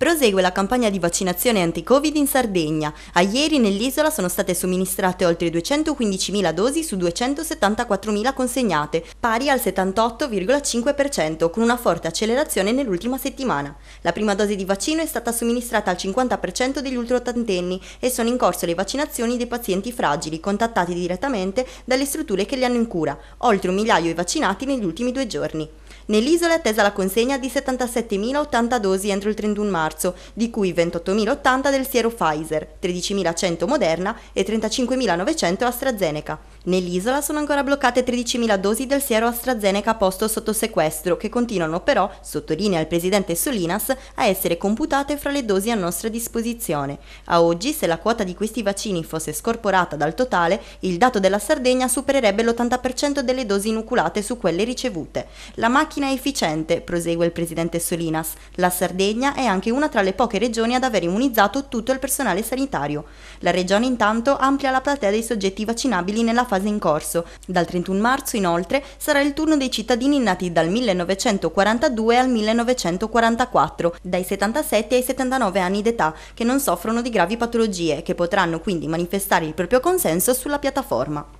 Prosegue la campagna di vaccinazione anti-Covid in Sardegna. A ieri nell'isola sono state somministrate oltre 215.000 dosi su 274.000 consegnate, pari al 78,5%, con una forte accelerazione nell'ultima settimana. La prima dose di vaccino è stata somministrata al 50% degli ultraottantenni e sono in corso le vaccinazioni dei pazienti fragili contattati direttamente dalle strutture che li hanno in cura, oltre un migliaio i vaccinati negli ultimi due giorni. Nell'isola è attesa la consegna di 77.080 dosi entro il 31 marzo, di cui 28.080 del siero Pfizer, 13.100 Moderna e 35.900 AstraZeneca. Nell'isola sono ancora bloccate 13.000 dosi del siero AstraZeneca posto sotto sequestro, che continuano però, sottolinea il presidente Solinas, a essere computate fra le dosi a nostra disposizione. A oggi, se la quota di questi vaccini fosse scorporata dal totale, il dato della Sardegna supererebbe l'80% delle dosi inoculate su quelle ricevute. La macchina è efficiente, prosegue il presidente Solinas. La Sardegna è anche una tra le poche regioni ad aver immunizzato tutto il personale sanitario. La regione intanto amplia la platea dei soggetti vaccinabili nella fase in corso. Dal 31 marzo, inoltre, sarà il turno dei cittadini nati dal 1942 al 1944, dai 77 ai 79 anni d'età, che non soffrono di gravi patologie, che potranno quindi manifestare il proprio consenso sulla piattaforma.